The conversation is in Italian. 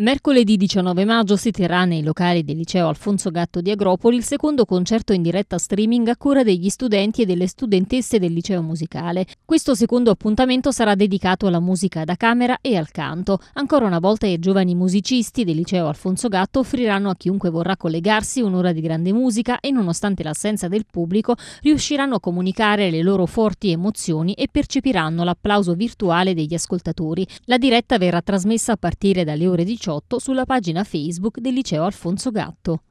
Mercoledì 19 maggio si terrà nei locali del liceo Alfonso Gatto di Agropoli il secondo concerto in diretta streaming a cura degli studenti e delle studentesse del liceo musicale. Questo secondo appuntamento sarà dedicato alla musica da camera e al canto. Ancora una volta i giovani musicisti del liceo Alfonso Gatto offriranno a chiunque vorrà collegarsi un'ora di grande musica e nonostante l'assenza del pubblico riusciranno a comunicare le loro forti emozioni e percepiranno l'applauso virtuale degli ascoltatori. La diretta verrà trasmessa a partire dalle ore 18 2018 sulla pagina Facebook del Liceo Alfonso Gatto.